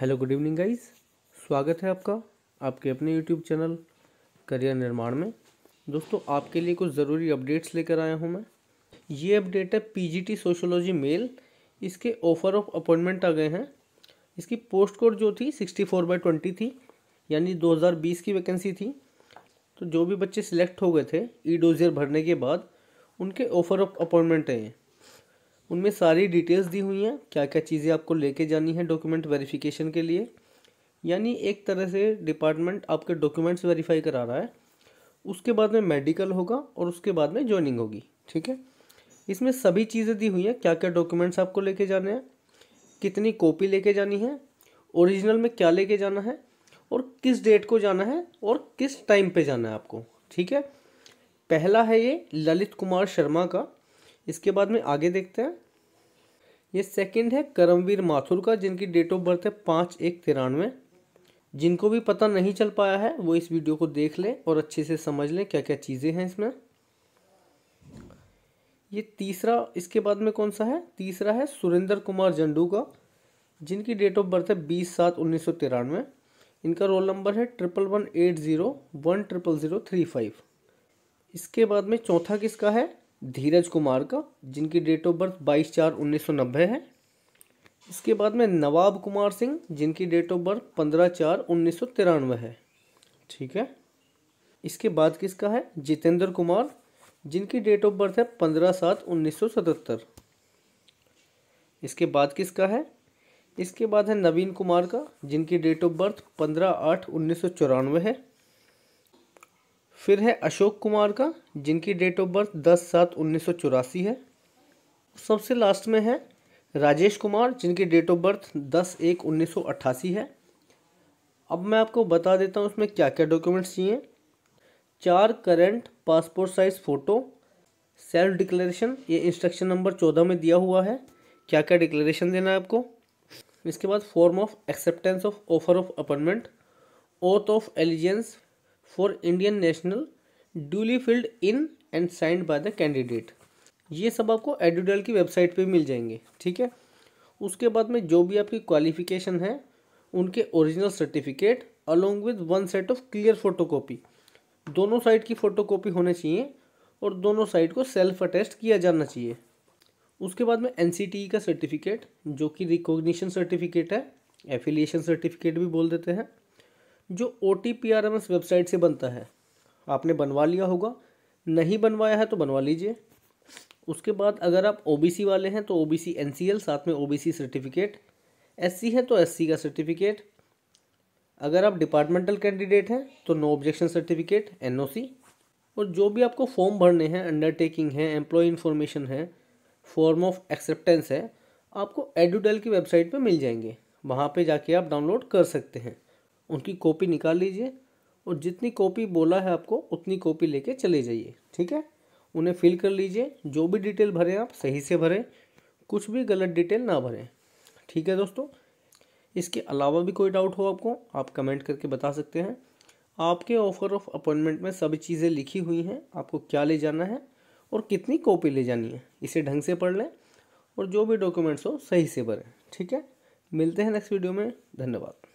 hello good evening guys स्वागत है आपका आपके अपने यूट्यूब चैनल करियर निर्माण में दोस्तों आपके लिए कुछ ज़रूरी अपडेट्स लेकर आया हूं मैं ये अपडेट है पीजीटी सोशोलॉजी मेल इसके ऑफर ऑफ अपॉइंटमेंट आ गए हैं इसकी पोस्ट कोड जो थी सिक्सटी फोर बाई ट्वेंटी थी यानी दो हज़ार बीस की वैकेंसी थी तो जो भी बच्चे सिलेक्ट हो गए थे ई e डोजियर भरने के बाद उनके ऑफर ऑफ अपॉइंटमेंट आए हैं उनमें सारी डिटेल्स दी हुई हैं क्या क्या चीज़ें आपको लेके जानी है डॉक्यूमेंट वेरिफिकेशन के लिए यानी एक तरह से डिपार्टमेंट आपके डॉक्यूमेंट्स वेरीफाई करा रहा है उसके बाद में मेडिकल होगा और उसके बाद में ज्वाइनिंग होगी ठीक है इसमें सभी चीज़ें दी हुई हैं क्या क्या डॉक्यूमेंट्स आपको लेके जाने हैं कितनी कॉपी लेके जानी है ओरिजिनल में क्या लेके जाना है और किस डेट को जाना है और किस टाइम पे जाना है आपको ठीक है पहला है ये ललित कुमार शर्मा का इसके बाद में आगे देखते हैं ये सेकंड है करमवीर माथुर का जिनकी डेट ऑफ बर्थ है पाँच एक तिरानवे जिनको भी पता नहीं चल पाया है वो इस वीडियो को देख लें और अच्छे से समझ लें क्या क्या चीज़ें हैं इसमें ये तीसरा इसके बाद में कौन सा है तीसरा है सुरेंद्र कुमार जंडू का जिनकी डेट ऑफ बर्थ है बीस सात उन्नीस सौ तिरानवे इनका रोल नंबर है triple one eight zero one triple zero three five इसके बाद में चौथा किसका है धीरज कुमार का जिनकी डेट ऑफ बर्थ 22 चार 1990 है इसके बाद में नवाब कुमार सिंह जिनकी डेट ऑफ बर्थ 15 चार उन्नीस है ठीक है इसके बाद किसका है जितेंद्र कुमार जिनकी डेट ऑफ बर्थ है पंद्रह सात उन्नीस इसके बाद किसका है इसके बाद है नवीन कुमार का जिनकी डेट ऑफ बर्थ पंद्रह आठ उन्नीस है फिर है अशोक कुमार का जिनकी डेट ऑफ बर्थ दस सात उन्नीस सौ चौरासी है सबसे लास्ट में है राजेश कुमार जिनकी डेट ऑफ बर्थ दस एक उन्नीस सौ अट्ठासी है अब मैं आपको बता देता हूँ उसमें क्या क्या डॉक्यूमेंट्स चाहिए चार current passport size photo self declaration ये इंस्ट्रक्शन नंबर चौदह में दिया हुआ है क्या क्या डिक्लेरेशन देना है आपको इसके बाद form of acceptance of offer of appointment oath of allegiance for Indian national duly filled in and signed by the candidate ये सब आपको एडिडल की वेबसाइट पे मिल जाएंगे ठीक है उसके बाद में जो भी आपकी क्वालिफिकेशन है उनके original certificate along with one set of clear photocopy दोनों साइड की फ़ोटोकॉपी होने चाहिए और दोनों साइड को सेल्फ अटेस्ट किया जाना चाहिए उसके बाद में एन e का सर्टिफिकेट जो कि रिकॉग्निशन सर्टिफिकेट है एफिलिएशन सर्टिफिकेट भी बोल देते हैं जो O T P R M S website से बनता है आपने बनवा लिया होगा नहीं बनवाया है तो बनवा लीजिए उसके बाद अगर आप ओ बी सी वाले हैं तो O B C N C L साथ में O B C certificate S C है तो एस सी का सर्टिफिकेट अगर आप डिपार्टमेंटल कैंडिडेट हैं तो no objection certificate N O C और जो भी आपको फॉर्म भरने हैं अंडरटेकिंग है एम्प्लॉय इन्फॉर्मेशन है फॉर्म ऑफ एक्सेप्टेंस है आपको एडूडेल की वेबसाइट पर मिल जाएंगे वहाँ पर जाके आप डाउनलोड कर सकते हैं उनकी कॉपी निकाल लीजिए और जितनी कॉपी बोला है आपको उतनी कॉपी लेके चले जाइए ठीक है उन्हें फिल कर लीजिए जो भी डिटेल भरें आप सही से भरें कुछ भी गलत डिटेल ना भरें ठीक है दोस्तों इसके अलावा भी कोई डाउट हो आपको आप कमेंट करके बता सकते हैं आपके ऑफर ऑफ अपॉइंटमेंट में सभी चीज़ें लिखी हुई हैं आपको क्या ले जाना है और कितनी कॉपी ले जानी है इसे ढंग से पढ़ लें और जो भी डॉक्यूमेंट्स हो सही से भरें ठीक है मिलते हैं नेक्स्ट वीडियो में धन्यवाद